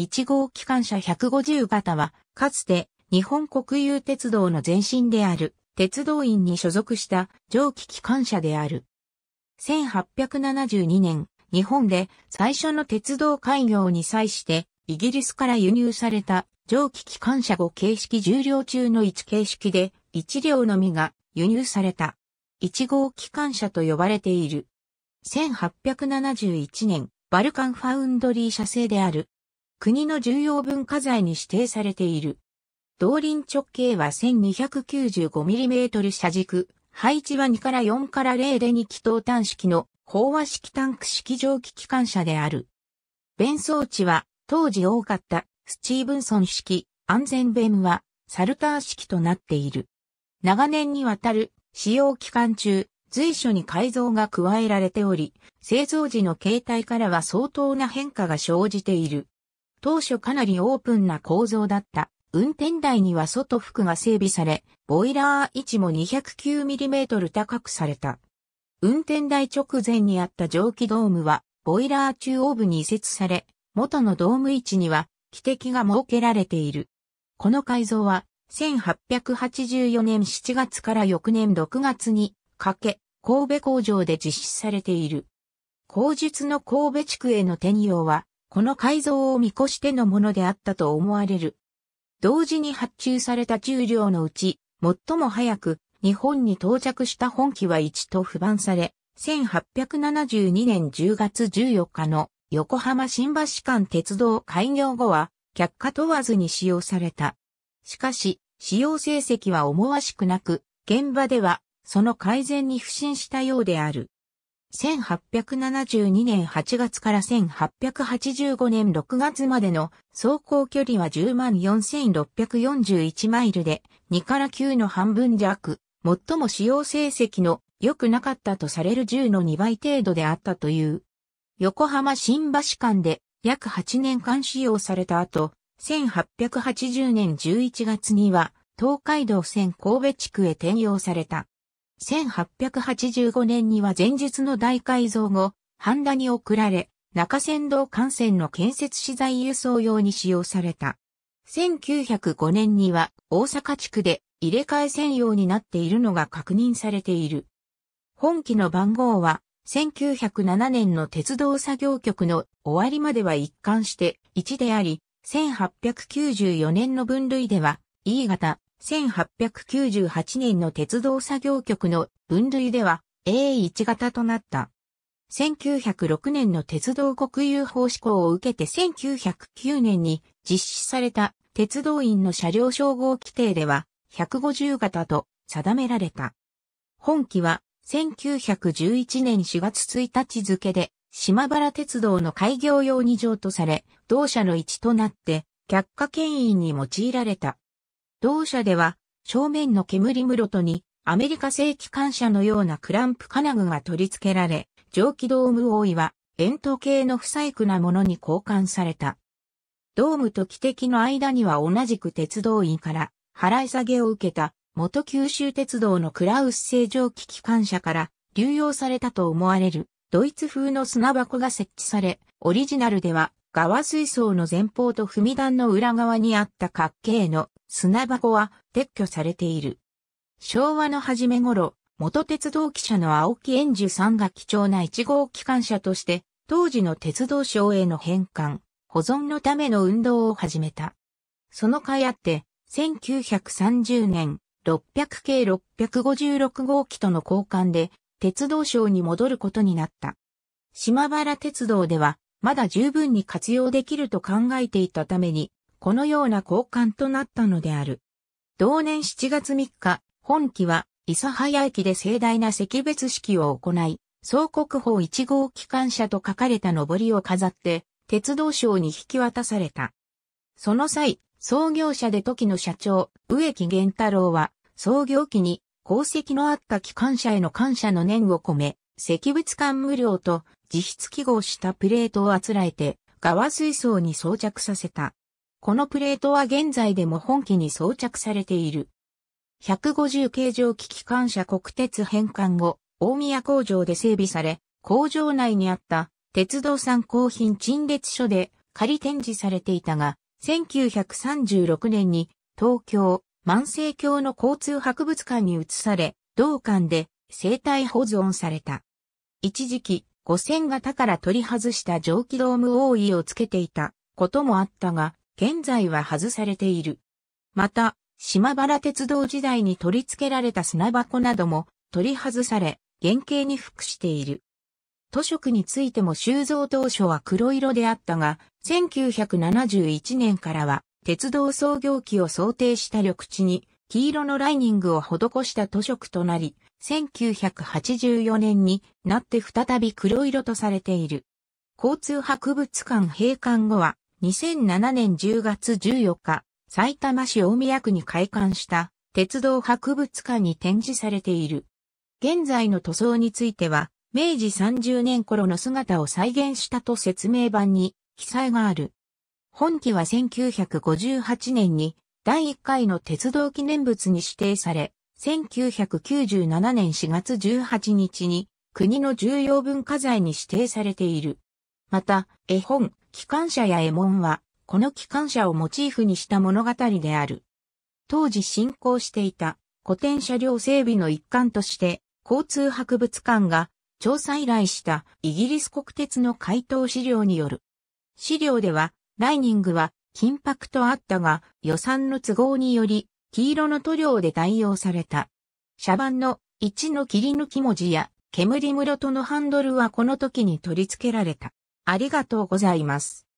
1号機関車150型は、かつて日本国有鉄道の前身である鉄道院に所属した蒸気機関車である。1872年、日本で最初の鉄道開業に際してイギリスから輸入された蒸気機関車5形式重量中の1形式で1両のみが輸入された。1号機関車と呼ばれている。1871年、バルカンファウンドリー社製である国の重要文化財に指定されている。動輪直径は 1295mm 車軸、配置は2から4から0で2気筒端式の飽和式タンク式蒸気機関車である。弁装置は当時多かったスチーブンソン式安全弁はサルター式となっている。長年にわたる使用期間中、随所に改造が加えられており、製造時の形態からは相当な変化が生じている。当初かなりオープンな構造だった。運転台には外服が整備され、ボイラー位置も 209mm 高くされた。運転台直前にあった蒸気ドームは、ボイラー中央部に移設され、元のドーム位置には、汽笛が設けられている。この改造は、1884年7月から翌年6月にかけ、神戸工場で実施されている。工術の神戸地区への転用は、この改造を見越してのものであったと思われる。同時に発注された重量のうち、最も早く日本に到着した本機は1と不番され、1872年10月14日の横浜新橋間鉄道開業後は、却下問わずに使用された。しかし、使用成績は思わしくなく、現場では、その改善に不信したようである。1872年8月から1885年6月までの走行距離は104,641マイルで2から9の半分弱、最も使用成績の良くなかったとされる10の2倍程度であったという。横浜新橋間で約8年間使用された後、1880年11月には東海道線神戸地区へ転用された。1885年には前述の大改造後、半田に送られ、中山道幹線の建設資材輸送用に使用された。1905年には大阪地区で入れ替え専用になっているのが確認されている。本機の番号は1907年の鉄道作業局の終わりまでは一貫して1であり、1894年の分類では E 型、1898年の鉄道作業局の分類では A1 型となった。1906年の鉄道国有法施行を受けて1909年に実施された鉄道員の車両称号規定では150型と定められた。本期は1911年4月1日付で島原鉄道の開業用に譲渡され、同社の一となって却下権威に用いられた。同社では、正面の煙室戸に、アメリカ製機関車のようなクランプ金具が取り付けられ、蒸気ドーム多いは、円筒形の不細工なものに交換された。ドームと汽笛の間には同じく鉄道員から払い下げを受けた元九州鉄道のクラウス製蒸気機関車から流用されたと思われるドイツ風の砂箱が設置され、オリジナルでは側水槽の前方と踏み段の裏側にあった角形の砂箱は撤去されている。昭和の初め頃、元鉄道記者の青木円樹さんが貴重な1号機関車として、当時の鉄道省への返還、保存のための運動を始めた。その甲斐あって、1930年、600系656号機との交換で、鉄道省に戻ることになった。島原鉄道では、まだ十分に活用できると考えていたために、このような交換となったのである。同年7月3日、本機は諫早駅で盛大な石別式を行い、総国宝1号機関車と書かれた上りを飾って、鉄道省に引き渡された。その際、創業者で時の社長、植木源太郎は、創業期に功績のあった機関車への感謝の念を込め、石物館無料と自筆記号したプレートをあつらえて、側水槽に装着させた。このプレートは現在でも本機に装着されている。150形状機機関車国鉄返還後、大宮工場で整備され、工場内にあった鉄道産工品陳列所で仮展示されていたが、1936年に東京万世橋の交通博物館に移され、同館で生態保存された。一時期、5000型から取り外した蒸気ドーム大いをつけていたこともあったが、現在は外されている。また、島原鉄道時代に取り付けられた砂箱なども取り外され、原型に服している。塗色についても収蔵当初は黒色であったが、1971年からは鉄道創業期を想定した緑地に黄色のライニングを施した塗色となり、1984年になって再び黒色とされている。交通博物館閉館後は2007年10月14日、埼玉市大宮区に開館した鉄道博物館に展示されている。現在の塗装については、明治30年頃の姿を再現したと説明板に記載がある。本機は1958年に第1回の鉄道記念物に指定され、1997年4月18日に国の重要文化財に指定されている。また、絵本、機関車や絵門は、この機関車をモチーフにした物語である。当時進行していた古典車両整備の一環として、交通博物館が調査依頼したイギリス国鉄の回答資料による。資料では、ライニングは金箔とあったが、予算の都合により、黄色の塗料で代用された。車番の1の切り抜き文字や、煙室とのハンドルはこの時に取り付けられた。ありがとうございます。